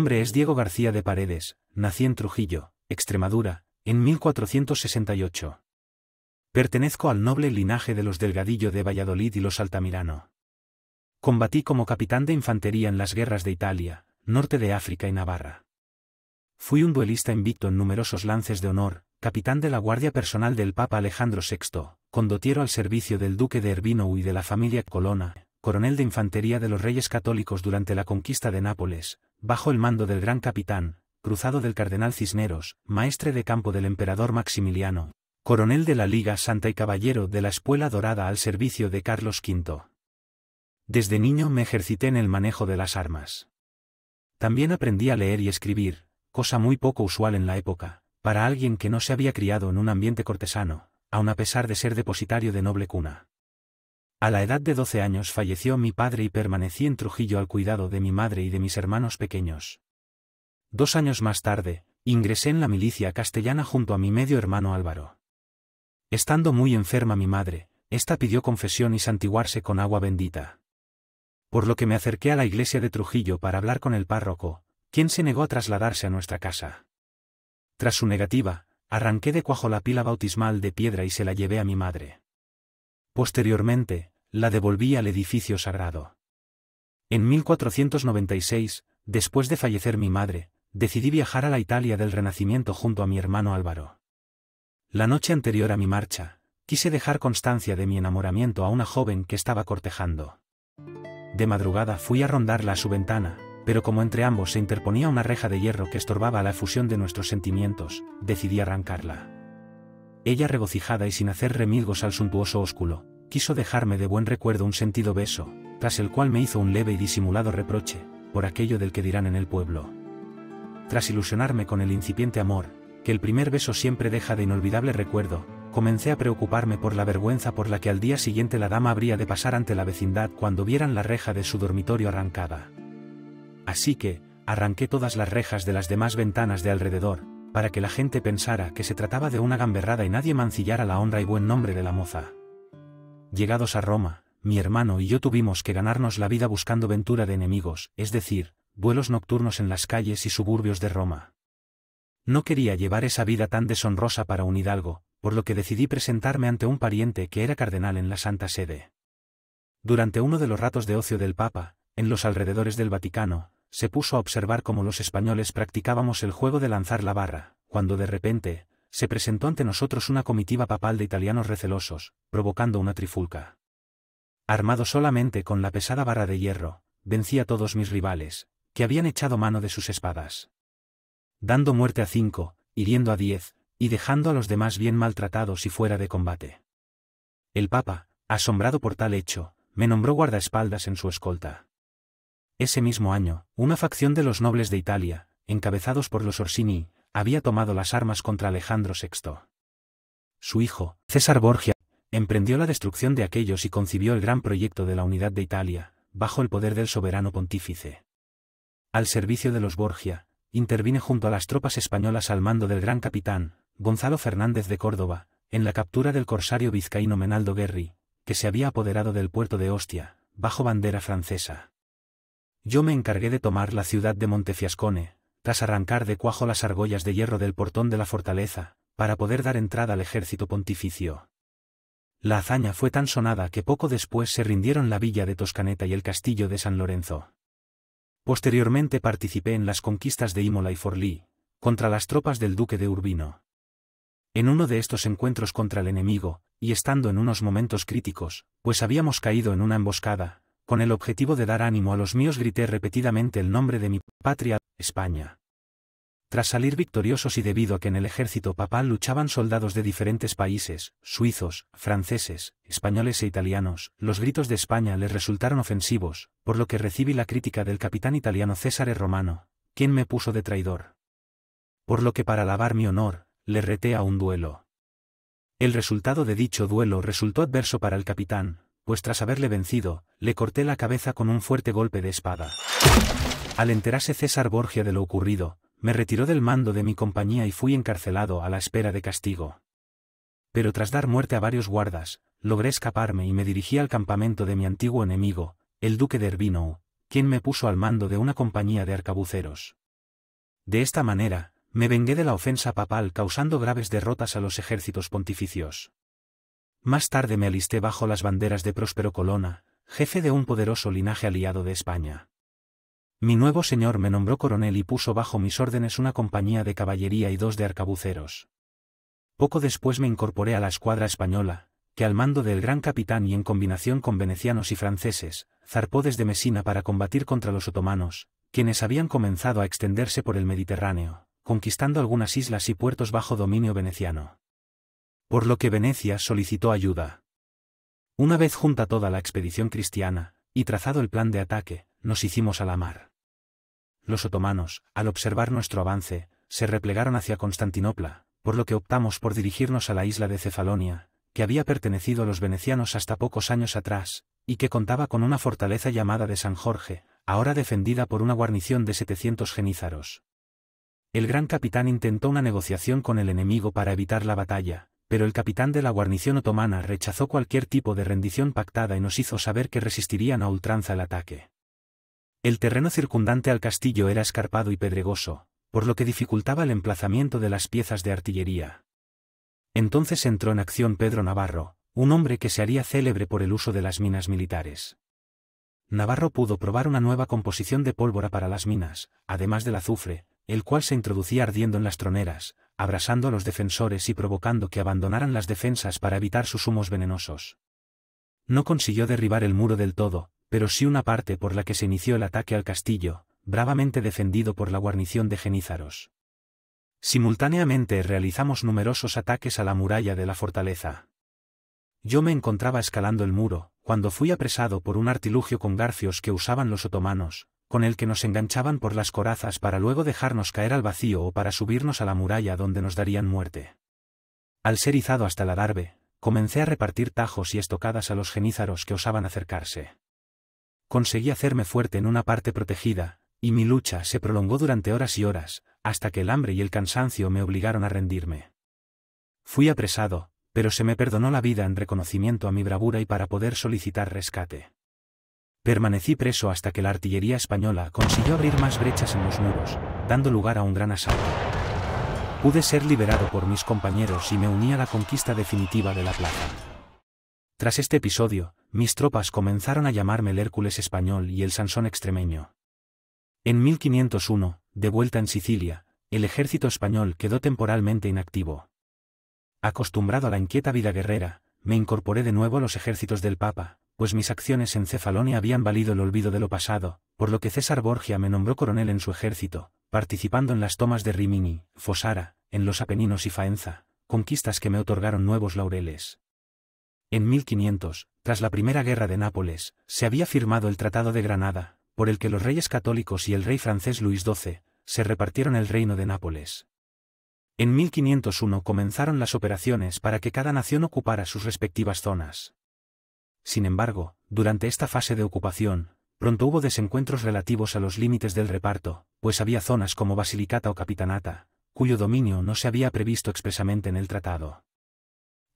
nombre es Diego García de Paredes, nací en Trujillo, Extremadura, en 1468. Pertenezco al noble linaje de los Delgadillo de Valladolid y los Altamirano. Combatí como capitán de infantería en las guerras de Italia, norte de África y Navarra. Fui un duelista invicto en numerosos lances de honor, capitán de la Guardia Personal del Papa Alejandro VI, condotiero al servicio del Duque de Erbino y de la familia Colonna, coronel de infantería de los Reyes Católicos durante la conquista de Nápoles, bajo el mando del gran capitán, cruzado del cardenal Cisneros, maestre de campo del emperador Maximiliano, coronel de la Liga Santa y caballero de la Espuela Dorada al servicio de Carlos V. Desde niño me ejercité en el manejo de las armas. También aprendí a leer y escribir, cosa muy poco usual en la época, para alguien que no se había criado en un ambiente cortesano, aun a pesar de ser depositario de noble cuna. A la edad de 12 años falleció mi padre y permanecí en Trujillo al cuidado de mi madre y de mis hermanos pequeños. Dos años más tarde, ingresé en la milicia castellana junto a mi medio hermano Álvaro. Estando muy enferma mi madre, ésta pidió confesión y santiguarse con agua bendita. Por lo que me acerqué a la iglesia de Trujillo para hablar con el párroco, quien se negó a trasladarse a nuestra casa. Tras su negativa, arranqué de cuajo la pila bautismal de piedra y se la llevé a mi madre. Posteriormente, la devolví al edificio sagrado. En 1496, después de fallecer mi madre, decidí viajar a la Italia del Renacimiento junto a mi hermano Álvaro. La noche anterior a mi marcha, quise dejar constancia de mi enamoramiento a una joven que estaba cortejando. De madrugada fui a rondarla a su ventana, pero como entre ambos se interponía una reja de hierro que estorbaba la fusión de nuestros sentimientos, decidí arrancarla. Ella regocijada y sin hacer remilgos al suntuoso ósculo, quiso dejarme de buen recuerdo un sentido beso, tras el cual me hizo un leve y disimulado reproche, por aquello del que dirán en el pueblo. Tras ilusionarme con el incipiente amor, que el primer beso siempre deja de inolvidable recuerdo, comencé a preocuparme por la vergüenza por la que al día siguiente la dama habría de pasar ante la vecindad cuando vieran la reja de su dormitorio arrancada. Así que, arranqué todas las rejas de las demás ventanas de alrededor, para que la gente pensara que se trataba de una gamberrada y nadie mancillara la honra y buen nombre de la moza. Llegados a Roma, mi hermano y yo tuvimos que ganarnos la vida buscando ventura de enemigos, es decir, vuelos nocturnos en las calles y suburbios de Roma. No quería llevar esa vida tan deshonrosa para un hidalgo, por lo que decidí presentarme ante un pariente que era cardenal en la Santa Sede. Durante uno de los ratos de ocio del Papa, en los alrededores del Vaticano, se puso a observar cómo los españoles practicábamos el juego de lanzar la barra, cuando de repente, se presentó ante nosotros una comitiva papal de italianos recelosos, provocando una trifulca. Armado solamente con la pesada barra de hierro, vencí a todos mis rivales, que habían echado mano de sus espadas. Dando muerte a cinco, hiriendo a diez, y dejando a los demás bien maltratados y fuera de combate. El Papa, asombrado por tal hecho, me nombró guardaespaldas en su escolta. Ese mismo año, una facción de los nobles de Italia, encabezados por los Orsini, había tomado las armas contra Alejandro VI. Su hijo, César Borgia, emprendió la destrucción de aquellos y concibió el gran proyecto de la unidad de Italia, bajo el poder del soberano pontífice. Al servicio de los Borgia, intervine junto a las tropas españolas al mando del gran capitán, Gonzalo Fernández de Córdoba, en la captura del corsario vizcaíno Menaldo Guerri, que se había apoderado del puerto de Ostia, bajo bandera francesa. Yo me encargué de tomar la ciudad de Montefiascone, tras arrancar de cuajo las argollas de hierro del portón de la fortaleza, para poder dar entrada al ejército pontificio. La hazaña fue tan sonada que poco después se rindieron la villa de Toscaneta y el castillo de San Lorenzo. Posteriormente participé en las conquistas de Imola y Forlí, contra las tropas del duque de Urbino. En uno de estos encuentros contra el enemigo, y estando en unos momentos críticos, pues habíamos caído en una emboscada, con el objetivo de dar ánimo a los míos grité repetidamente el nombre de mi patria, España. Tras salir victoriosos y debido a que en el ejército papal luchaban soldados de diferentes países, suizos, franceses, españoles e italianos, los gritos de España les resultaron ofensivos, por lo que recibí la crítica del capitán italiano César e. Romano, quien me puso de traidor. Por lo que para lavar mi honor, le reté a un duelo. El resultado de dicho duelo resultó adverso para el capitán, pues tras haberle vencido, le corté la cabeza con un fuerte golpe de espada. Al enterarse César Borgia de lo ocurrido, me retiró del mando de mi compañía y fui encarcelado a la espera de castigo. Pero tras dar muerte a varios guardas, logré escaparme y me dirigí al campamento de mi antiguo enemigo, el duque de Erbino, quien me puso al mando de una compañía de arcabuceros. De esta manera, me vengué de la ofensa papal causando graves derrotas a los ejércitos pontificios. Más tarde me alisté bajo las banderas de Próspero Colona, jefe de un poderoso linaje aliado de España. Mi nuevo señor me nombró coronel y puso bajo mis órdenes una compañía de caballería y dos de arcabuceros. Poco después me incorporé a la escuadra española, que al mando del gran capitán y en combinación con venecianos y franceses, zarpó desde Mesina para combatir contra los otomanos, quienes habían comenzado a extenderse por el Mediterráneo, conquistando algunas islas y puertos bajo dominio veneciano por lo que Venecia solicitó ayuda. Una vez junta toda la expedición cristiana, y trazado el plan de ataque, nos hicimos a la mar. Los otomanos, al observar nuestro avance, se replegaron hacia Constantinopla, por lo que optamos por dirigirnos a la isla de Cefalonia, que había pertenecido a los venecianos hasta pocos años atrás, y que contaba con una fortaleza llamada de San Jorge, ahora defendida por una guarnición de 700 genízaros. El gran capitán intentó una negociación con el enemigo para evitar la batalla, pero el capitán de la guarnición otomana rechazó cualquier tipo de rendición pactada y nos hizo saber que resistirían a ultranza el ataque. El terreno circundante al castillo era escarpado y pedregoso, por lo que dificultaba el emplazamiento de las piezas de artillería. Entonces entró en acción Pedro Navarro, un hombre que se haría célebre por el uso de las minas militares. Navarro pudo probar una nueva composición de pólvora para las minas, además del azufre, el cual se introducía ardiendo en las troneras, Abrazando a los defensores y provocando que abandonaran las defensas para evitar sus humos venenosos. No consiguió derribar el muro del todo, pero sí una parte por la que se inició el ataque al castillo, bravamente defendido por la guarnición de genízaros. Simultáneamente realizamos numerosos ataques a la muralla de la fortaleza. Yo me encontraba escalando el muro, cuando fui apresado por un artilugio con garfios que usaban los otomanos, con el que nos enganchaban por las corazas para luego dejarnos caer al vacío o para subirnos a la muralla donde nos darían muerte. Al ser izado hasta la darbe, comencé a repartir tajos y estocadas a los genízaros que osaban acercarse. Conseguí hacerme fuerte en una parte protegida, y mi lucha se prolongó durante horas y horas, hasta que el hambre y el cansancio me obligaron a rendirme. Fui apresado, pero se me perdonó la vida en reconocimiento a mi bravura y para poder solicitar rescate. Permanecí preso hasta que la artillería española consiguió abrir más brechas en los muros, dando lugar a un gran asalto. Pude ser liberado por mis compañeros y me uní a la conquista definitiva de la plaza. Tras este episodio, mis tropas comenzaron a llamarme el Hércules español y el Sansón extremeño. En 1501, de vuelta en Sicilia, el ejército español quedó temporalmente inactivo. Acostumbrado a la inquieta vida guerrera, me incorporé de nuevo a los ejércitos del Papa, pues mis acciones en Cefalonia habían valido el olvido de lo pasado, por lo que César Borgia me nombró coronel en su ejército, participando en las tomas de Rimini, Fosara, en los Apeninos y Faenza, conquistas que me otorgaron nuevos laureles. En 1500, tras la primera guerra de Nápoles, se había firmado el Tratado de Granada, por el que los reyes católicos y el rey francés Luis XII, se repartieron el reino de Nápoles. En 1501 comenzaron las operaciones para que cada nación ocupara sus respectivas zonas. Sin embargo, durante esta fase de ocupación, pronto hubo desencuentros relativos a los límites del reparto, pues había zonas como Basilicata o Capitanata, cuyo dominio no se había previsto expresamente en el tratado.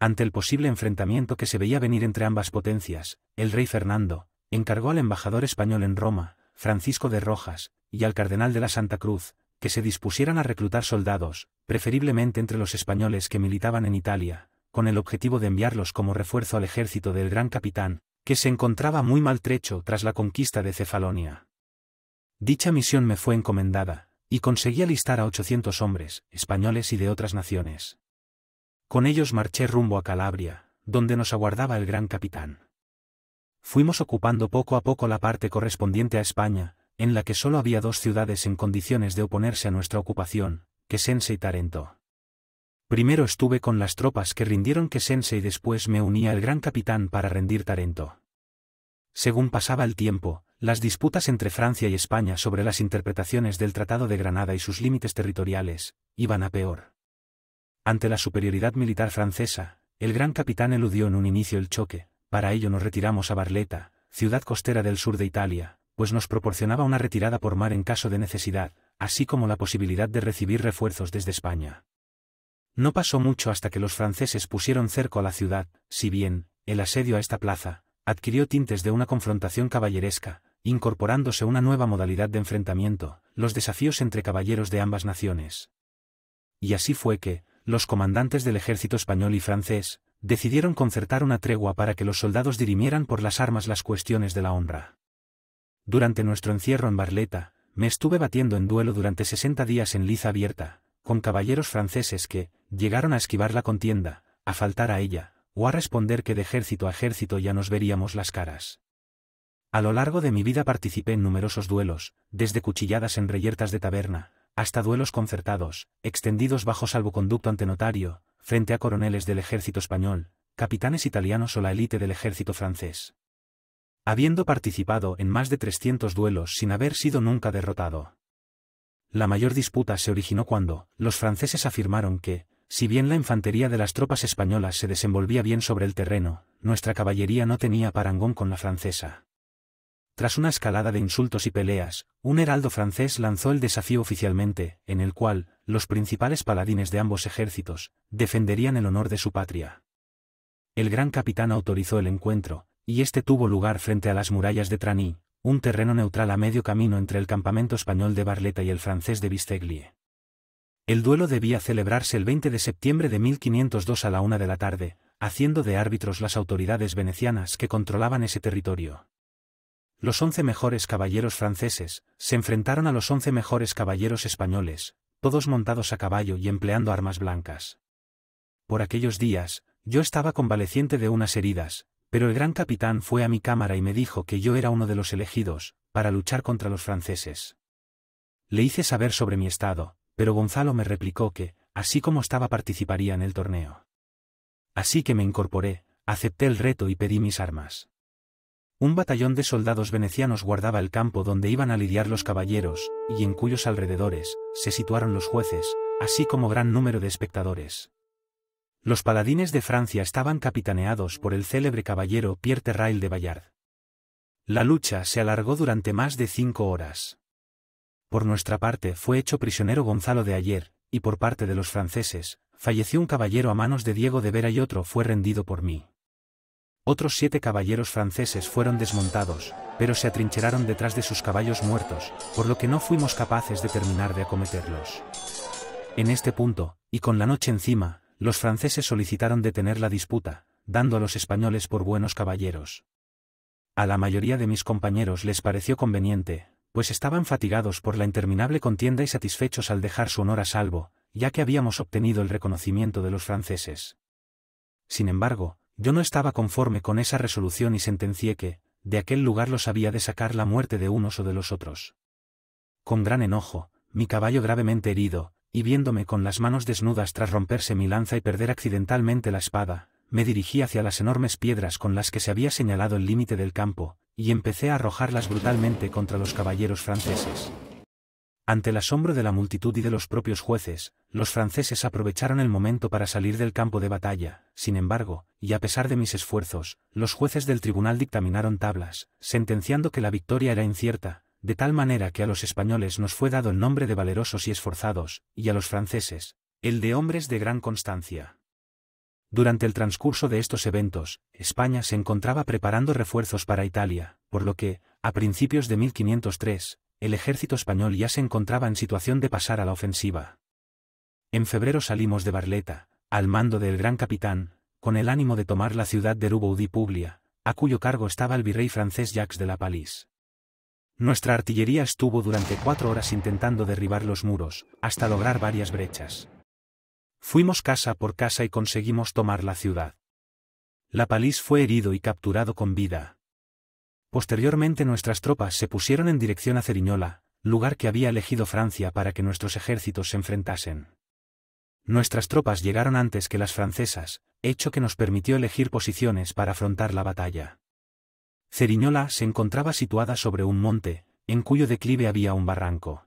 Ante el posible enfrentamiento que se veía venir entre ambas potencias, el rey Fernando, encargó al embajador español en Roma, Francisco de Rojas, y al cardenal de la Santa Cruz, que se dispusieran a reclutar soldados, preferiblemente entre los españoles que militaban en Italia, con el objetivo de enviarlos como refuerzo al ejército del gran capitán, que se encontraba muy maltrecho tras la conquista de Cefalonia. Dicha misión me fue encomendada, y conseguí alistar a 800 hombres, españoles y de otras naciones. Con ellos marché rumbo a Calabria, donde nos aguardaba el gran capitán. Fuimos ocupando poco a poco la parte correspondiente a España, en la que solo había dos ciudades en condiciones de oponerse a nuestra ocupación, Quesense y Tarento. Primero estuve con las tropas que rindieron Quesense y después me unía al gran capitán para rendir Tarento. Según pasaba el tiempo, las disputas entre Francia y España sobre las interpretaciones del Tratado de Granada y sus límites territoriales, iban a peor. Ante la superioridad militar francesa, el gran capitán eludió en un inicio el choque, para ello nos retiramos a Barleta, ciudad costera del sur de Italia, pues nos proporcionaba una retirada por mar en caso de necesidad, así como la posibilidad de recibir refuerzos desde España. No pasó mucho hasta que los franceses pusieron cerco a la ciudad, si bien, el asedio a esta plaza, adquirió tintes de una confrontación caballeresca, incorporándose una nueva modalidad de enfrentamiento, los desafíos entre caballeros de ambas naciones. Y así fue que, los comandantes del ejército español y francés, decidieron concertar una tregua para que los soldados dirimieran por las armas las cuestiones de la honra. Durante nuestro encierro en Barleta, me estuve batiendo en duelo durante sesenta días en liza abierta, con caballeros franceses que, llegaron a esquivar la contienda, a faltar a ella, o a responder que de ejército a ejército ya nos veríamos las caras. A lo largo de mi vida participé en numerosos duelos, desde cuchilladas en reyertas de taberna, hasta duelos concertados, extendidos bajo salvoconducto ante notario, frente a coroneles del ejército español, capitanes italianos o la élite del ejército francés. Habiendo participado en más de 300 duelos sin haber sido nunca derrotado. La mayor disputa se originó cuando los franceses afirmaron que, si bien la infantería de las tropas españolas se desenvolvía bien sobre el terreno, nuestra caballería no tenía parangón con la francesa. Tras una escalada de insultos y peleas, un heraldo francés lanzó el desafío oficialmente, en el cual, los principales paladines de ambos ejércitos, defenderían el honor de su patria. El gran capitán autorizó el encuentro, y este tuvo lugar frente a las murallas de Traní, un terreno neutral a medio camino entre el campamento español de Barleta y el francés de Visteglie. El duelo debía celebrarse el 20 de septiembre de 1502 a la una de la tarde, haciendo de árbitros las autoridades venecianas que controlaban ese territorio. Los once mejores caballeros franceses se enfrentaron a los once mejores caballeros españoles, todos montados a caballo y empleando armas blancas. Por aquellos días, yo estaba convaleciente de unas heridas, pero el gran capitán fue a mi cámara y me dijo que yo era uno de los elegidos, para luchar contra los franceses. Le hice saber sobre mi estado, pero Gonzalo me replicó que, así como estaba participaría en el torneo. Así que me incorporé, acepté el reto y pedí mis armas. Un batallón de soldados venecianos guardaba el campo donde iban a lidiar los caballeros, y en cuyos alrededores se situaron los jueces, así como gran número de espectadores. Los paladines de Francia estaban capitaneados por el célebre caballero Pierre Terrail de Bayard. La lucha se alargó durante más de cinco horas. Por nuestra parte fue hecho prisionero Gonzalo de Ayer, y por parte de los franceses, falleció un caballero a manos de Diego de Vera y otro fue rendido por mí. Otros siete caballeros franceses fueron desmontados, pero se atrincheraron detrás de sus caballos muertos, por lo que no fuimos capaces de terminar de acometerlos. En este punto, y con la noche encima, los franceses solicitaron detener la disputa, dando a los españoles por buenos caballeros. A la mayoría de mis compañeros les pareció conveniente, pues estaban fatigados por la interminable contienda y satisfechos al dejar su honor a salvo, ya que habíamos obtenido el reconocimiento de los franceses. Sin embargo, yo no estaba conforme con esa resolución y sentencié que, de aquel lugar los había de sacar la muerte de unos o de los otros. Con gran enojo, mi caballo gravemente herido, y viéndome con las manos desnudas tras romperse mi lanza y perder accidentalmente la espada, me dirigí hacia las enormes piedras con las que se había señalado el límite del campo, y empecé a arrojarlas brutalmente contra los caballeros franceses. Ante el asombro de la multitud y de los propios jueces, los franceses aprovecharon el momento para salir del campo de batalla, sin embargo, y a pesar de mis esfuerzos, los jueces del tribunal dictaminaron tablas, sentenciando que la victoria era incierta, de tal manera que a los españoles nos fue dado el nombre de valerosos y esforzados, y a los franceses, el de hombres de gran constancia. Durante el transcurso de estos eventos, España se encontraba preparando refuerzos para Italia, por lo que, a principios de 1503, el ejército español ya se encontraba en situación de pasar a la ofensiva. En febrero salimos de Barleta, al mando del gran capitán, con el ánimo de tomar la ciudad de Rubaudí Publia, a cuyo cargo estaba el virrey francés Jacques de la Palice. Nuestra artillería estuvo durante cuatro horas intentando derribar los muros, hasta lograr varias brechas. Fuimos casa por casa y conseguimos tomar la ciudad. La palís fue herido y capturado con vida. Posteriormente nuestras tropas se pusieron en dirección a Ceriñola, lugar que había elegido Francia para que nuestros ejércitos se enfrentasen. Nuestras tropas llegaron antes que las francesas, hecho que nos permitió elegir posiciones para afrontar la batalla. Ceriñola se encontraba situada sobre un monte, en cuyo declive había un barranco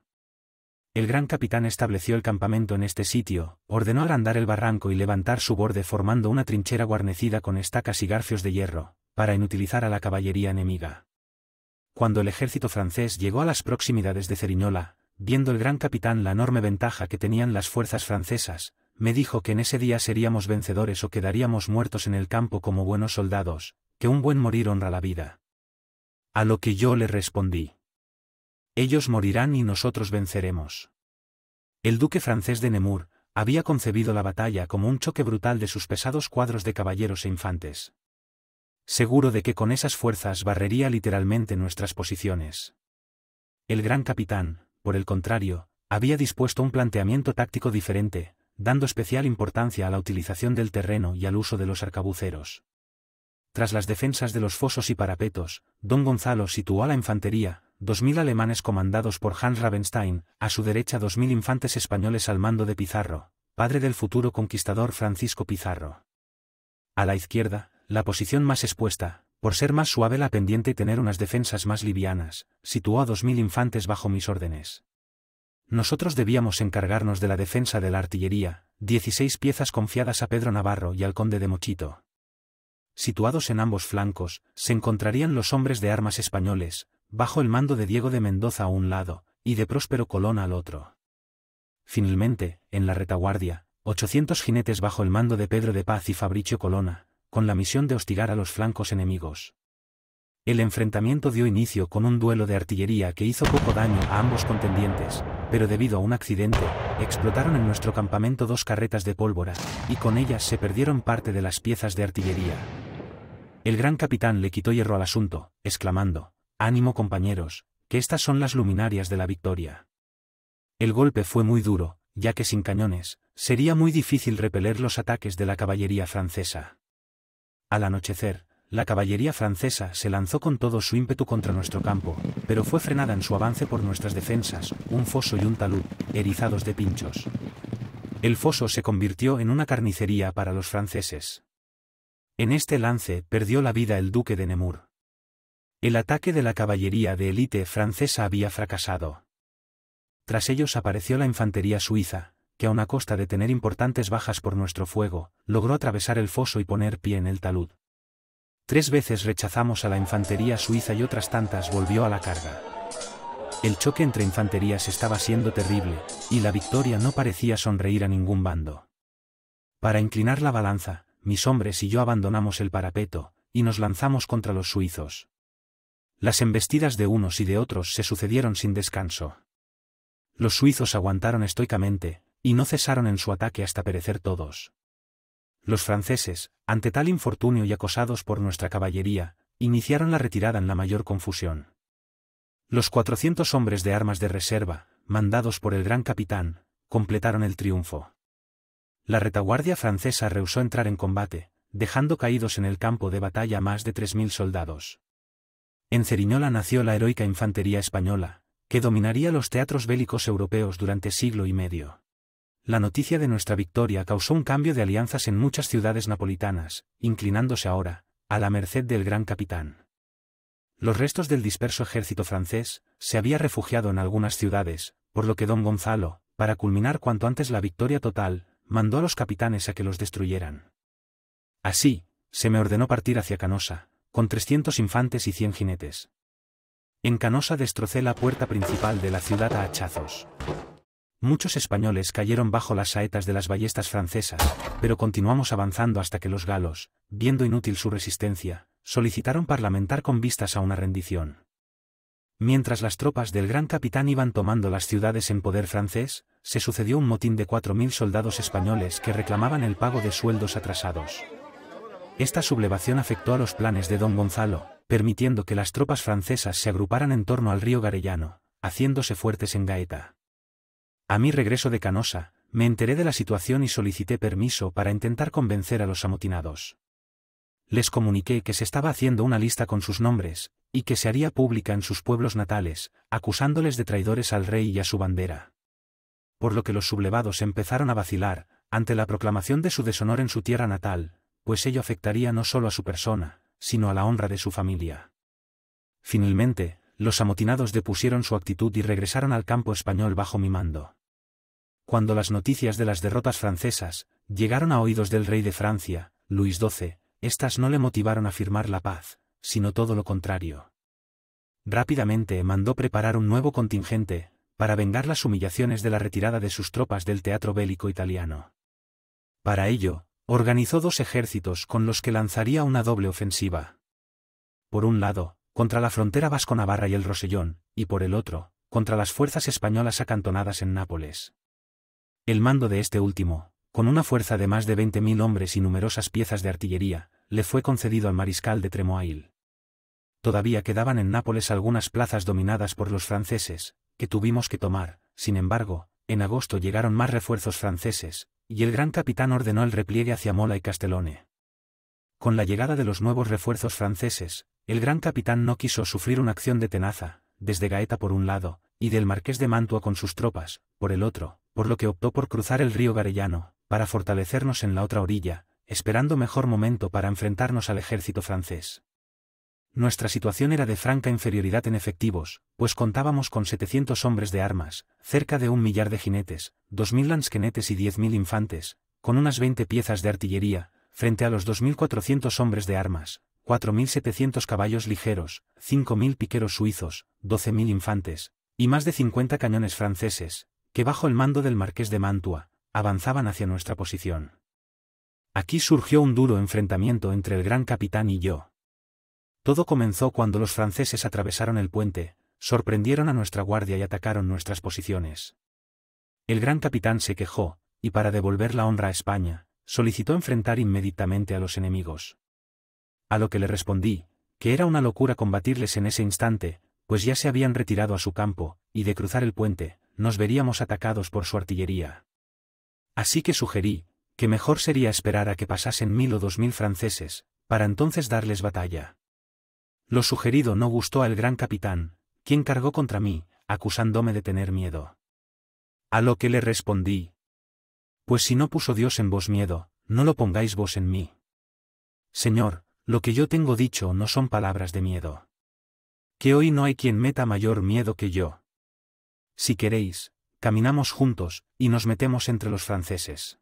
el gran capitán estableció el campamento en este sitio, ordenó agrandar el barranco y levantar su borde formando una trinchera guarnecida con estacas y garfios de hierro, para inutilizar a la caballería enemiga. Cuando el ejército francés llegó a las proximidades de Ceriñola, viendo el gran capitán la enorme ventaja que tenían las fuerzas francesas, me dijo que en ese día seríamos vencedores o quedaríamos muertos en el campo como buenos soldados, que un buen morir honra la vida. A lo que yo le respondí ellos morirán y nosotros venceremos. El duque francés de Nemur, había concebido la batalla como un choque brutal de sus pesados cuadros de caballeros e infantes. Seguro de que con esas fuerzas barrería literalmente nuestras posiciones. El gran capitán, por el contrario, había dispuesto un planteamiento táctico diferente, dando especial importancia a la utilización del terreno y al uso de los arcabuceros. Tras las defensas de los fosos y parapetos, don Gonzalo situó a la infantería, 2.000 alemanes comandados por Hans Ravenstein, a su derecha 2.000 infantes españoles al mando de Pizarro, padre del futuro conquistador Francisco Pizarro. A la izquierda, la posición más expuesta, por ser más suave la pendiente y tener unas defensas más livianas, situó a 2.000 infantes bajo mis órdenes. Nosotros debíamos encargarnos de la defensa de la artillería, 16 piezas confiadas a Pedro Navarro y al conde de Mochito. Situados en ambos flancos, se encontrarían los hombres de armas españoles, bajo el mando de Diego de Mendoza a un lado, y de Próspero Colón al otro. Finalmente, en la retaguardia, 800 jinetes bajo el mando de Pedro de Paz y Fabricio Colona, con la misión de hostigar a los flancos enemigos. El enfrentamiento dio inicio con un duelo de artillería que hizo poco daño a ambos contendientes, pero debido a un accidente, explotaron en nuestro campamento dos carretas de pólvora, y con ellas se perdieron parte de las piezas de artillería. El gran capitán le quitó hierro al asunto, exclamando, Ánimo compañeros, que estas son las luminarias de la victoria. El golpe fue muy duro, ya que sin cañones, sería muy difícil repeler los ataques de la caballería francesa. Al anochecer, la caballería francesa se lanzó con todo su ímpetu contra nuestro campo, pero fue frenada en su avance por nuestras defensas, un foso y un talud, erizados de pinchos. El foso se convirtió en una carnicería para los franceses. En este lance perdió la vida el duque de Nemours. El ataque de la caballería de élite francesa había fracasado. Tras ellos apareció la infantería suiza, que a una costa de tener importantes bajas por nuestro fuego, logró atravesar el foso y poner pie en el talud. Tres veces rechazamos a la infantería suiza y otras tantas volvió a la carga. El choque entre infanterías estaba siendo terrible, y la victoria no parecía sonreír a ningún bando. Para inclinar la balanza, mis hombres y yo abandonamos el parapeto, y nos lanzamos contra los suizos. Las embestidas de unos y de otros se sucedieron sin descanso. Los suizos aguantaron estoicamente, y no cesaron en su ataque hasta perecer todos. Los franceses, ante tal infortunio y acosados por nuestra caballería, iniciaron la retirada en la mayor confusión. Los 400 hombres de armas de reserva, mandados por el gran capitán, completaron el triunfo. La retaguardia francesa rehusó entrar en combate, dejando caídos en el campo de batalla más de 3.000 soldados. En Ceriñola nació la heroica infantería española, que dominaría los teatros bélicos europeos durante siglo y medio. La noticia de nuestra victoria causó un cambio de alianzas en muchas ciudades napolitanas, inclinándose ahora, a la merced del gran capitán. Los restos del disperso ejército francés se había refugiado en algunas ciudades, por lo que don Gonzalo, para culminar cuanto antes la victoria total, mandó a los capitanes a que los destruyeran. Así, se me ordenó partir hacia Canosa, con 300 infantes y 100 jinetes. En Canosa destrocé la puerta principal de la ciudad a hachazos. Muchos españoles cayeron bajo las saetas de las ballestas francesas, pero continuamos avanzando hasta que los galos, viendo inútil su resistencia, solicitaron parlamentar con vistas a una rendición. Mientras las tropas del gran capitán iban tomando las ciudades en poder francés, se sucedió un motín de 4.000 soldados españoles que reclamaban el pago de sueldos atrasados. Esta sublevación afectó a los planes de don Gonzalo, permitiendo que las tropas francesas se agruparan en torno al río Garellano, haciéndose fuertes en Gaeta. A mi regreso de Canosa, me enteré de la situación y solicité permiso para intentar convencer a los amotinados. Les comuniqué que se estaba haciendo una lista con sus nombres, y que se haría pública en sus pueblos natales, acusándoles de traidores al rey y a su bandera. Por lo que los sublevados empezaron a vacilar, ante la proclamación de su deshonor en su tierra natal, pues ello afectaría no solo a su persona, sino a la honra de su familia. Finalmente, los amotinados depusieron su actitud y regresaron al campo español bajo mi mando. Cuando las noticias de las derrotas francesas llegaron a oídos del rey de Francia, Luis XII, estas no le motivaron a firmar la paz, sino todo lo contrario. Rápidamente mandó preparar un nuevo contingente, para vengar las humillaciones de la retirada de sus tropas del teatro bélico italiano. Para ello, organizó dos ejércitos con los que lanzaría una doble ofensiva. Por un lado, contra la frontera vasco-navarra y el Rosellón, y por el otro, contra las fuerzas españolas acantonadas en Nápoles. El mando de este último, con una fuerza de más de 20.000 hombres y numerosas piezas de artillería, le fue concedido al mariscal de Tremoail. Todavía quedaban en Nápoles algunas plazas dominadas por los franceses, que tuvimos que tomar, sin embargo, en agosto llegaron más refuerzos franceses, y el gran capitán ordenó el repliegue hacia Mola y Castellone. Con la llegada de los nuevos refuerzos franceses, el gran capitán no quiso sufrir una acción de tenaza, desde Gaeta por un lado, y del marqués de Mantua con sus tropas, por el otro, por lo que optó por cruzar el río Garellano, para fortalecernos en la otra orilla, esperando mejor momento para enfrentarnos al ejército francés. Nuestra situación era de franca inferioridad en efectivos, pues contábamos con 700 hombres de armas, cerca de un millar de jinetes, 2.000 lansquenetes y 10.000 infantes, con unas 20 piezas de artillería, frente a los 2.400 hombres de armas, 4.700 caballos ligeros, 5.000 piqueros suizos, 12.000 infantes, y más de 50 cañones franceses, que bajo el mando del marqués de Mantua, avanzaban hacia nuestra posición. Aquí surgió un duro enfrentamiento entre el gran capitán y yo todo comenzó cuando los franceses atravesaron el puente, sorprendieron a nuestra guardia y atacaron nuestras posiciones. El gran capitán se quejó, y para devolver la honra a España, solicitó enfrentar inmediatamente a los enemigos. A lo que le respondí, que era una locura combatirles en ese instante, pues ya se habían retirado a su campo, y de cruzar el puente, nos veríamos atacados por su artillería. Así que sugerí, que mejor sería esperar a que pasasen mil o dos mil franceses, para entonces darles batalla. Lo sugerido no gustó al gran capitán, quien cargó contra mí, acusándome de tener miedo. A lo que le respondí. Pues si no puso Dios en vos miedo, no lo pongáis vos en mí. Señor, lo que yo tengo dicho no son palabras de miedo. Que hoy no hay quien meta mayor miedo que yo. Si queréis, caminamos juntos, y nos metemos entre los franceses.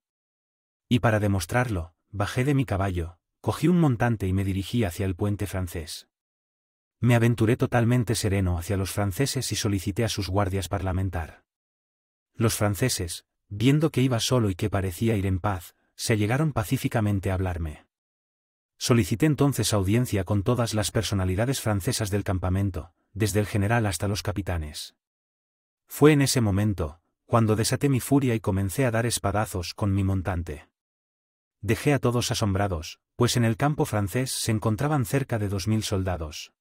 Y para demostrarlo, bajé de mi caballo, cogí un montante y me dirigí hacia el puente francés me aventuré totalmente sereno hacia los franceses y solicité a sus guardias parlamentar. Los franceses, viendo que iba solo y que parecía ir en paz, se llegaron pacíficamente a hablarme. Solicité entonces audiencia con todas las personalidades francesas del campamento, desde el general hasta los capitanes. Fue en ese momento, cuando desaté mi furia y comencé a dar espadazos con mi montante. Dejé a todos asombrados, pues en el campo francés se encontraban cerca de dos mil soldados.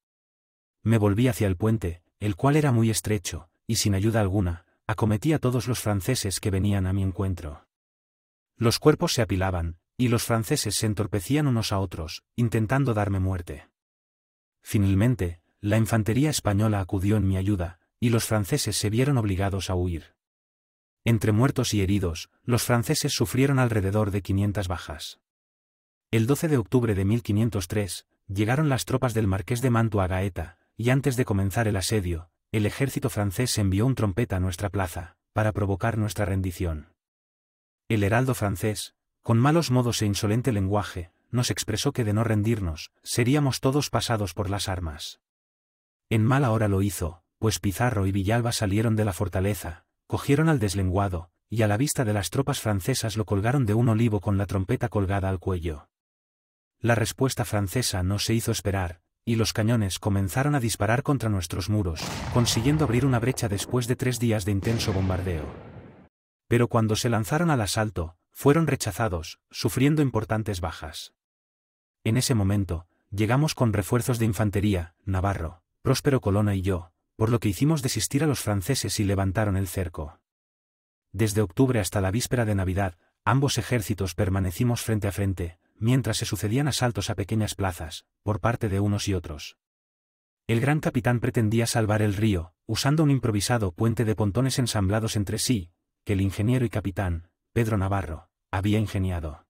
Me volví hacia el puente, el cual era muy estrecho, y sin ayuda alguna, acometí a todos los franceses que venían a mi encuentro. Los cuerpos se apilaban, y los franceses se entorpecían unos a otros, intentando darme muerte. Finalmente, la infantería española acudió en mi ayuda, y los franceses se vieron obligados a huir. Entre muertos y heridos, los franceses sufrieron alrededor de 500 bajas. El 12 de octubre de 1503, llegaron las tropas del marqués de Mantua a Gaeta, y antes de comenzar el asedio, el ejército francés envió un trompeta a nuestra plaza, para provocar nuestra rendición. El heraldo francés, con malos modos e insolente lenguaje, nos expresó que de no rendirnos, seríamos todos pasados por las armas. En mala hora lo hizo, pues Pizarro y Villalba salieron de la fortaleza, cogieron al deslenguado, y a la vista de las tropas francesas lo colgaron de un olivo con la trompeta colgada al cuello. La respuesta francesa no se hizo esperar, y los cañones comenzaron a disparar contra nuestros muros, consiguiendo abrir una brecha después de tres días de intenso bombardeo. Pero cuando se lanzaron al asalto, fueron rechazados, sufriendo importantes bajas. En ese momento, llegamos con refuerzos de infantería, Navarro, Próspero Colona y yo, por lo que hicimos desistir a los franceses y levantaron el cerco. Desde octubre hasta la víspera de Navidad, ambos ejércitos permanecimos frente a frente, mientras se sucedían asaltos a pequeñas plazas, por parte de unos y otros. El gran capitán pretendía salvar el río, usando un improvisado puente de pontones ensamblados entre sí, que el ingeniero y capitán, Pedro Navarro, había ingeniado.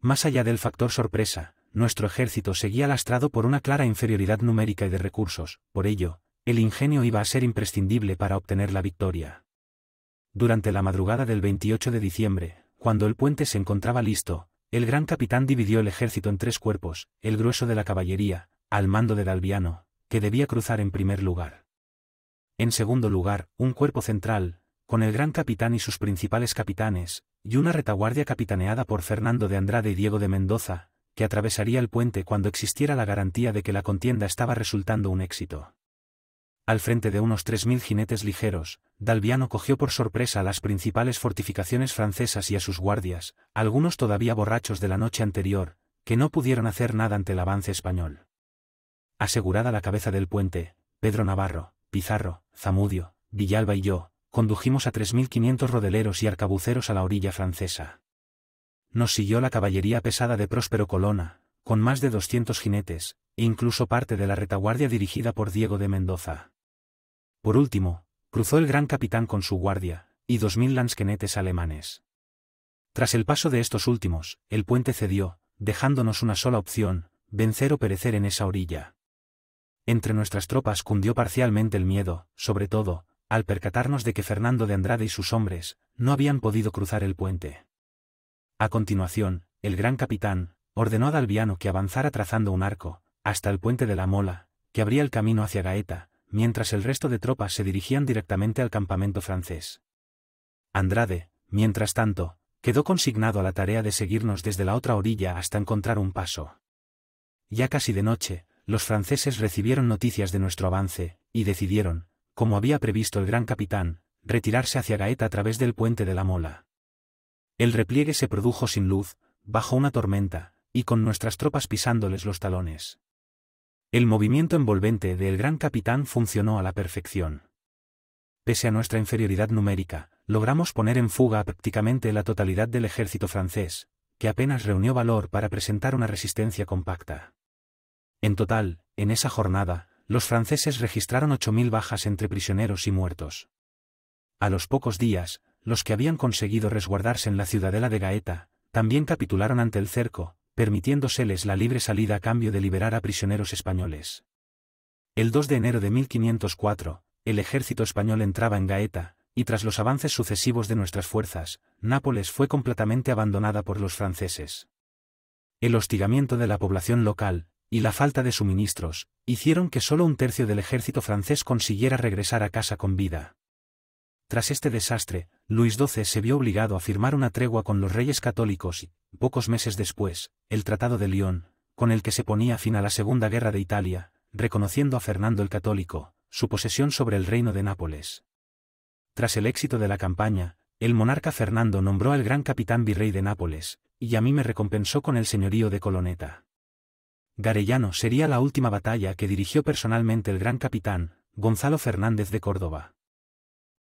Más allá del factor sorpresa, nuestro ejército seguía lastrado por una clara inferioridad numérica y de recursos, por ello, el ingenio iba a ser imprescindible para obtener la victoria. Durante la madrugada del 28 de diciembre, cuando el puente se encontraba listo, el gran capitán dividió el ejército en tres cuerpos, el grueso de la caballería, al mando de Dalviano, que debía cruzar en primer lugar. En segundo lugar, un cuerpo central, con el gran capitán y sus principales capitanes, y una retaguardia capitaneada por Fernando de Andrade y Diego de Mendoza, que atravesaría el puente cuando existiera la garantía de que la contienda estaba resultando un éxito. Al frente de unos mil jinetes ligeros, Dalviano cogió por sorpresa a las principales fortificaciones francesas y a sus guardias, algunos todavía borrachos de la noche anterior, que no pudieron hacer nada ante el avance español. Asegurada la cabeza del puente, Pedro Navarro, Pizarro, Zamudio, Villalba y yo, condujimos a 3.500 rodeleros y arcabuceros a la orilla francesa. Nos siguió la caballería pesada de Próspero Colona, con más de 200 jinetes, e incluso parte de la retaguardia dirigida por Diego de Mendoza. Por último, Cruzó el gran capitán con su guardia, y dos mil lansquenetes alemanes. Tras el paso de estos últimos, el puente cedió, dejándonos una sola opción, vencer o perecer en esa orilla. Entre nuestras tropas cundió parcialmente el miedo, sobre todo, al percatarnos de que Fernando de Andrade y sus hombres, no habían podido cruzar el puente. A continuación, el gran capitán, ordenó a Dalviano que avanzara trazando un arco, hasta el puente de la Mola, que abría el camino hacia Gaeta, mientras el resto de tropas se dirigían directamente al campamento francés. Andrade, mientras tanto, quedó consignado a la tarea de seguirnos desde la otra orilla hasta encontrar un paso. Ya casi de noche, los franceses recibieron noticias de nuestro avance, y decidieron, como había previsto el gran capitán, retirarse hacia Gaeta a través del puente de la Mola. El repliegue se produjo sin luz, bajo una tormenta, y con nuestras tropas pisándoles los talones. El movimiento envolvente del gran capitán funcionó a la perfección. Pese a nuestra inferioridad numérica, logramos poner en fuga prácticamente la totalidad del ejército francés, que apenas reunió valor para presentar una resistencia compacta. En total, en esa jornada, los franceses registraron 8.000 bajas entre prisioneros y muertos. A los pocos días, los que habían conseguido resguardarse en la ciudadela de Gaeta, también capitularon ante el cerco, permitiéndoseles la libre salida a cambio de liberar a prisioneros españoles. El 2 de enero de 1504, el ejército español entraba en Gaeta, y tras los avances sucesivos de nuestras fuerzas, Nápoles fue completamente abandonada por los franceses. El hostigamiento de la población local, y la falta de suministros, hicieron que solo un tercio del ejército francés consiguiera regresar a casa con vida. Tras este desastre, Luis XII se vio obligado a firmar una tregua con los reyes católicos y, pocos meses después, el Tratado de Lyon, con el que se ponía fin a la Segunda Guerra de Italia, reconociendo a Fernando el Católico, su posesión sobre el reino de Nápoles. Tras el éxito de la campaña, el monarca Fernando nombró al gran capitán virrey de Nápoles, y a mí me recompensó con el señorío de Coloneta. Garellano sería la última batalla que dirigió personalmente el gran capitán, Gonzalo Fernández de Córdoba.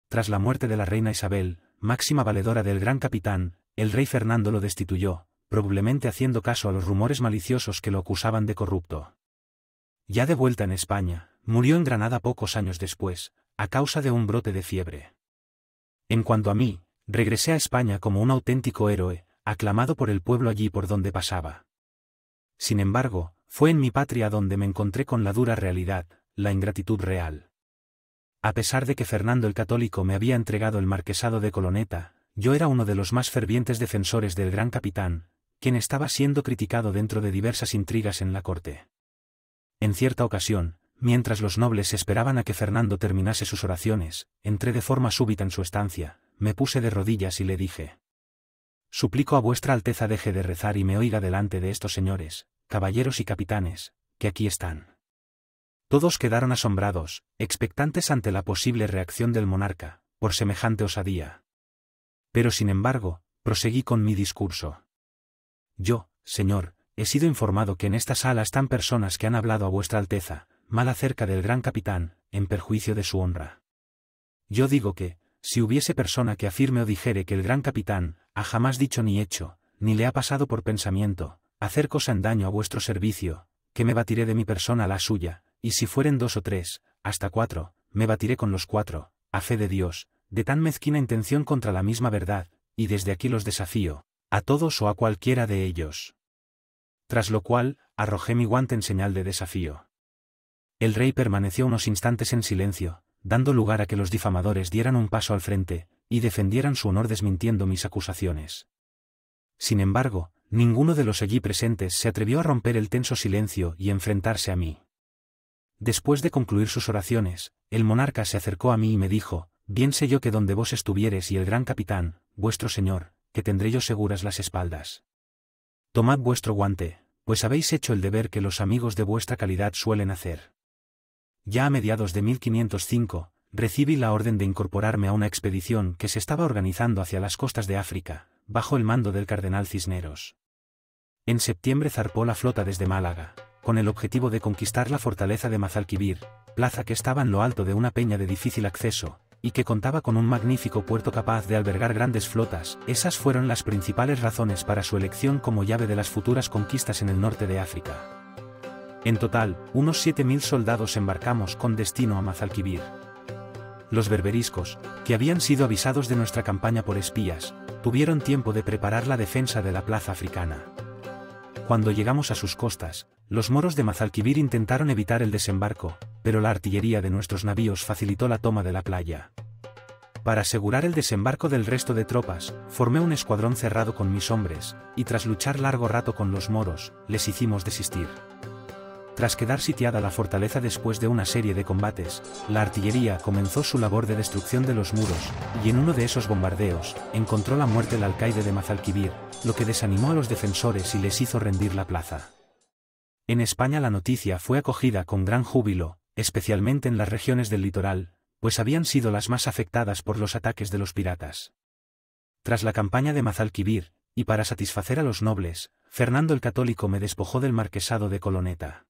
Tras la muerte de la reina Isabel, máxima valedora del gran capitán, el rey Fernando lo destituyó, probablemente haciendo caso a los rumores maliciosos que lo acusaban de corrupto. Ya de vuelta en España, murió en Granada pocos años después, a causa de un brote de fiebre. En cuanto a mí, regresé a España como un auténtico héroe, aclamado por el pueblo allí por donde pasaba. Sin embargo, fue en mi patria donde me encontré con la dura realidad, la ingratitud real. A pesar de que Fernando el Católico me había entregado el marquesado de Coloneta, yo era uno de los más fervientes defensores del gran capitán, quien estaba siendo criticado dentro de diversas intrigas en la corte. En cierta ocasión, mientras los nobles esperaban a que Fernando terminase sus oraciones, entré de forma súbita en su estancia, me puse de rodillas y le dije. Suplico a vuestra Alteza deje de rezar y me oiga delante de estos señores, caballeros y capitanes, que aquí están. Todos quedaron asombrados, expectantes ante la posible reacción del monarca, por semejante osadía. Pero sin embargo, proseguí con mi discurso. Yo, señor, he sido informado que en esta sala están personas que han hablado a vuestra alteza, mal acerca del gran capitán, en perjuicio de su honra. Yo digo que, si hubiese persona que afirme o dijere que el gran capitán, ha jamás dicho ni hecho, ni le ha pasado por pensamiento, hacer cosa en daño a vuestro servicio, que me batiré de mi persona a la suya, y si fueren dos o tres, hasta cuatro, me batiré con los cuatro, a fe de Dios, de tan mezquina intención contra la misma verdad, y desde aquí los desafío, a todos o a cualquiera de ellos. Tras lo cual, arrojé mi guante en señal de desafío. El rey permaneció unos instantes en silencio, dando lugar a que los difamadores dieran un paso al frente, y defendieran su honor desmintiendo mis acusaciones. Sin embargo, ninguno de los allí presentes se atrevió a romper el tenso silencio y enfrentarse a mí. Después de concluir sus oraciones, el monarca se acercó a mí y me dijo, Bien sé yo que donde vos estuvieres y el gran capitán, vuestro señor, que tendré yo seguras las espaldas. Tomad vuestro guante, pues habéis hecho el deber que los amigos de vuestra calidad suelen hacer. Ya a mediados de 1505, recibí la orden de incorporarme a una expedición que se estaba organizando hacia las costas de África, bajo el mando del cardenal Cisneros. En septiembre zarpó la flota desde Málaga, con el objetivo de conquistar la fortaleza de Mazalquivir, plaza que estaba en lo alto de una peña de difícil acceso, y que contaba con un magnífico puerto capaz de albergar grandes flotas, esas fueron las principales razones para su elección como llave de las futuras conquistas en el norte de África. En total, unos 7.000 soldados embarcamos con destino a Mazalquivir. Los berberiscos, que habían sido avisados de nuestra campaña por espías, tuvieron tiempo de preparar la defensa de la plaza africana. Cuando llegamos a sus costas, los moros de Mazalquivir intentaron evitar el desembarco, pero la artillería de nuestros navíos facilitó la toma de la playa. Para asegurar el desembarco del resto de tropas, formé un escuadrón cerrado con mis hombres, y tras luchar largo rato con los moros, les hicimos desistir. Tras quedar sitiada la fortaleza después de una serie de combates, la artillería comenzó su labor de destrucción de los muros, y en uno de esos bombardeos, encontró la muerte el alcaide de Mazalquivir, lo que desanimó a los defensores y les hizo rendir la plaza. En España la noticia fue acogida con gran júbilo, especialmente en las regiones del litoral, pues habían sido las más afectadas por los ataques de los piratas. Tras la campaña de Mazalquivir, y para satisfacer a los nobles, Fernando el Católico me despojó del marquesado de Coloneta.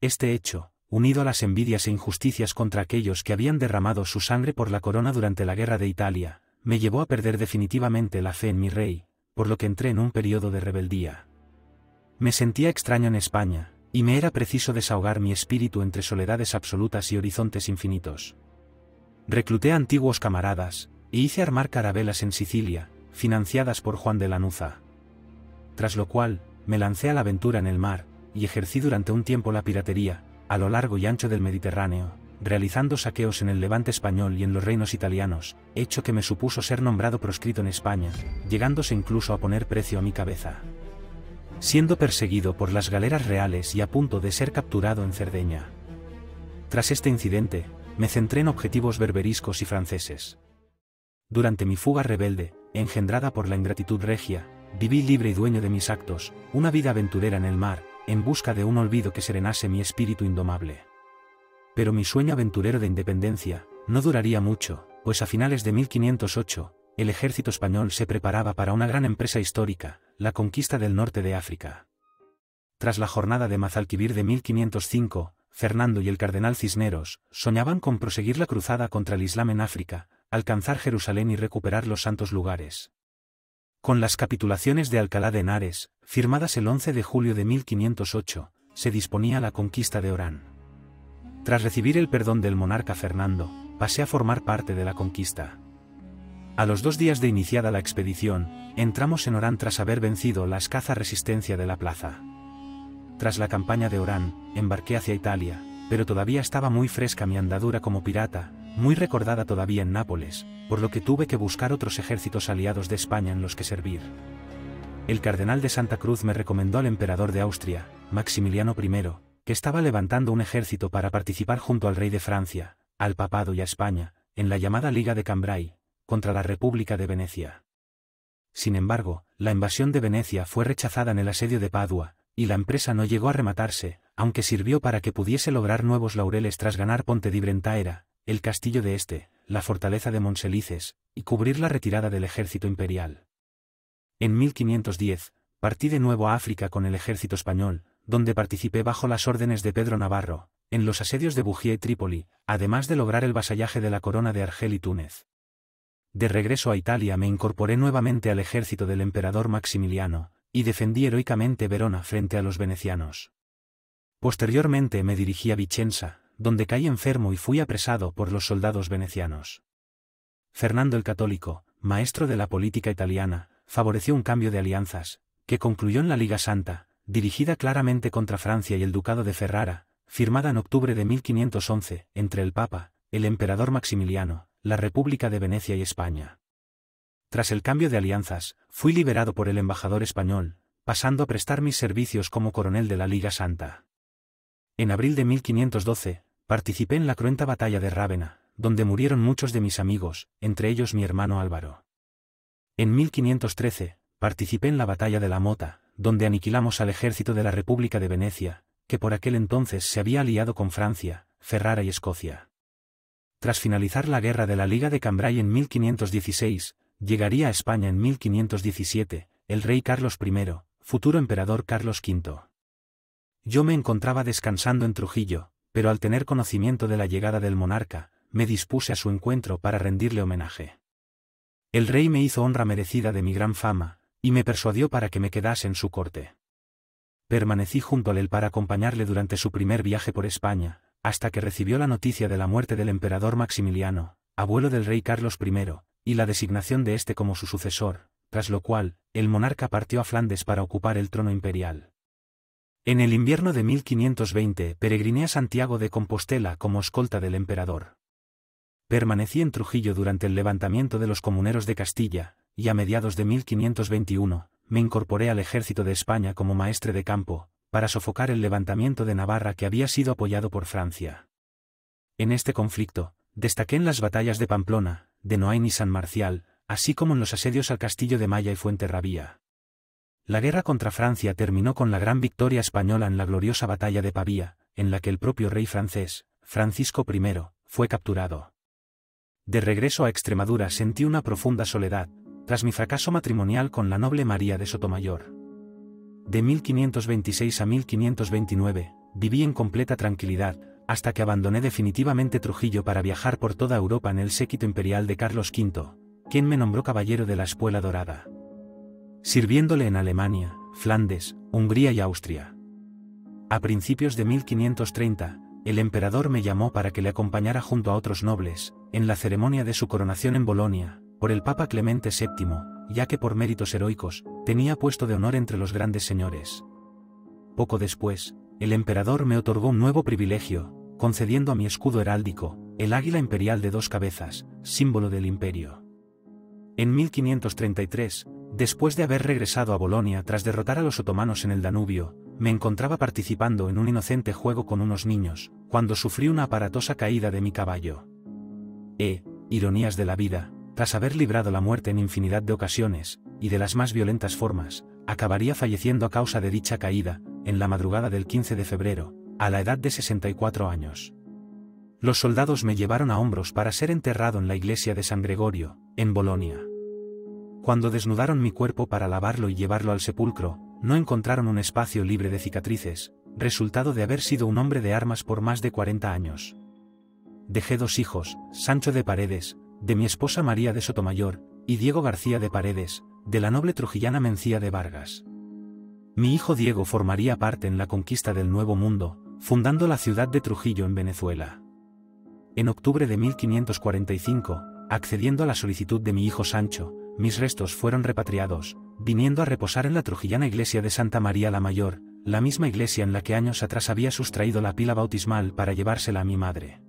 Este hecho, unido a las envidias e injusticias contra aquellos que habían derramado su sangre por la corona durante la guerra de Italia, me llevó a perder definitivamente la fe en mi rey, por lo que entré en un periodo de rebeldía. Me sentía extraño en España, y me era preciso desahogar mi espíritu entre soledades absolutas y horizontes infinitos. Recluté antiguos camaradas, e hice armar carabelas en Sicilia, financiadas por Juan de Lanuza. Tras lo cual, me lancé a la aventura en el mar, y ejercí durante un tiempo la piratería, a lo largo y ancho del Mediterráneo, realizando saqueos en el levante español y en los reinos italianos, hecho que me supuso ser nombrado proscrito en España, llegándose incluso a poner precio a mi cabeza siendo perseguido por las galeras reales y a punto de ser capturado en Cerdeña. Tras este incidente, me centré en objetivos berberiscos y franceses. Durante mi fuga rebelde, engendrada por la ingratitud regia, viví libre y dueño de mis actos, una vida aventurera en el mar, en busca de un olvido que serenase mi espíritu indomable. Pero mi sueño aventurero de independencia, no duraría mucho, pues a finales de 1508, el ejército español se preparaba para una gran empresa histórica, la conquista del norte de África. Tras la jornada de Mazalquivir de 1505, Fernando y el cardenal Cisneros soñaban con proseguir la cruzada contra el Islam en África, alcanzar Jerusalén y recuperar los santos lugares. Con las capitulaciones de Alcalá de Henares, firmadas el 11 de julio de 1508, se disponía la conquista de Orán. Tras recibir el perdón del monarca Fernando, pasé a formar parte de la conquista. A los dos días de iniciada la expedición, entramos en Orán tras haber vencido la escasa resistencia de la plaza. Tras la campaña de Orán, embarqué hacia Italia, pero todavía estaba muy fresca mi andadura como pirata, muy recordada todavía en Nápoles, por lo que tuve que buscar otros ejércitos aliados de España en los que servir. El cardenal de Santa Cruz me recomendó al emperador de Austria, Maximiliano I, que estaba levantando un ejército para participar junto al rey de Francia, al papado y a España, en la llamada Liga de Cambrai, contra la República de Venecia. Sin embargo, la invasión de Venecia fue rechazada en el asedio de Padua, y la empresa no llegó a rematarse, aunque sirvió para que pudiese lograr nuevos laureles tras ganar Ponte di Brentaera, el castillo de este, la fortaleza de Monselices, y cubrir la retirada del ejército imperial. En 1510, partí de nuevo a África con el ejército español, donde participé bajo las órdenes de Pedro Navarro, en los asedios de Bugía y Trípoli, además de lograr el vasallaje de la corona de Argel y Túnez. De regreso a Italia me incorporé nuevamente al ejército del emperador Maximiliano, y defendí heroicamente Verona frente a los venecianos. Posteriormente me dirigí a Vicenza, donde caí enfermo y fui apresado por los soldados venecianos. Fernando el Católico, maestro de la política italiana, favoreció un cambio de alianzas, que concluyó en la Liga Santa, dirigida claramente contra Francia y el Ducado de Ferrara, firmada en octubre de 1511, entre el Papa, el emperador Maximiliano, la República de Venecia y España. Tras el cambio de alianzas, fui liberado por el embajador español, pasando a prestar mis servicios como coronel de la Liga Santa. En abril de 1512, participé en la cruenta batalla de Rávena, donde murieron muchos de mis amigos, entre ellos mi hermano Álvaro. En 1513, participé en la batalla de la Mota, donde aniquilamos al ejército de la República de Venecia, que por aquel entonces se había aliado con Francia, Ferrara y Escocia. Tras finalizar la guerra de la Liga de Cambrai en 1516, llegaría a España en 1517, el rey Carlos I, futuro emperador Carlos V. Yo me encontraba descansando en Trujillo, pero al tener conocimiento de la llegada del monarca, me dispuse a su encuentro para rendirle homenaje. El rey me hizo honra merecida de mi gran fama, y me persuadió para que me quedase en su corte. Permanecí junto a él para acompañarle durante su primer viaje por España, hasta que recibió la noticia de la muerte del emperador Maximiliano, abuelo del rey Carlos I, y la designación de este como su sucesor, tras lo cual, el monarca partió a Flandes para ocupar el trono imperial. En el invierno de 1520 peregriné a Santiago de Compostela como escolta del emperador. Permanecí en Trujillo durante el levantamiento de los comuneros de Castilla, y a mediados de 1521, me incorporé al ejército de España como maestre de campo, para sofocar el levantamiento de Navarra que había sido apoyado por Francia. En este conflicto, destaqué en las batallas de Pamplona, de Noain y San Marcial, así como en los asedios al castillo de Maya y Fuenterrabía. La guerra contra Francia terminó con la gran victoria española en la gloriosa batalla de Pavía, en la que el propio rey francés, Francisco I, fue capturado. De regreso a Extremadura sentí una profunda soledad, tras mi fracaso matrimonial con la noble María de Sotomayor. De 1526 a 1529, viví en completa tranquilidad, hasta que abandoné definitivamente Trujillo para viajar por toda Europa en el séquito imperial de Carlos V, quien me nombró caballero de la Espuela Dorada. Sirviéndole en Alemania, Flandes, Hungría y Austria. A principios de 1530, el emperador me llamó para que le acompañara junto a otros nobles, en la ceremonia de su coronación en Bolonia, por el Papa Clemente VII, ya que por méritos heroicos, tenía puesto de honor entre los grandes señores. Poco después, el emperador me otorgó un nuevo privilegio, concediendo a mi escudo heráldico, el águila imperial de dos cabezas, símbolo del imperio. En 1533, después de haber regresado a Bolonia tras derrotar a los otomanos en el Danubio, me encontraba participando en un inocente juego con unos niños, cuando sufrí una aparatosa caída de mi caballo. E. ironías de la vida, tras haber librado la muerte en infinidad de ocasiones, y de las más violentas formas, acabaría falleciendo a causa de dicha caída, en la madrugada del 15 de febrero, a la edad de 64 años. Los soldados me llevaron a hombros para ser enterrado en la iglesia de San Gregorio, en Bolonia. Cuando desnudaron mi cuerpo para lavarlo y llevarlo al sepulcro, no encontraron un espacio libre de cicatrices, resultado de haber sido un hombre de armas por más de 40 años. Dejé dos hijos, Sancho de Paredes, de mi esposa María de Sotomayor, y Diego García de Paredes, de la noble trujillana Mencía de Vargas. Mi hijo Diego formaría parte en la conquista del Nuevo Mundo, fundando la ciudad de Trujillo en Venezuela. En octubre de 1545, accediendo a la solicitud de mi hijo Sancho, mis restos fueron repatriados, viniendo a reposar en la trujillana iglesia de Santa María la Mayor, la misma iglesia en la que años atrás había sustraído la pila bautismal para llevársela a mi madre.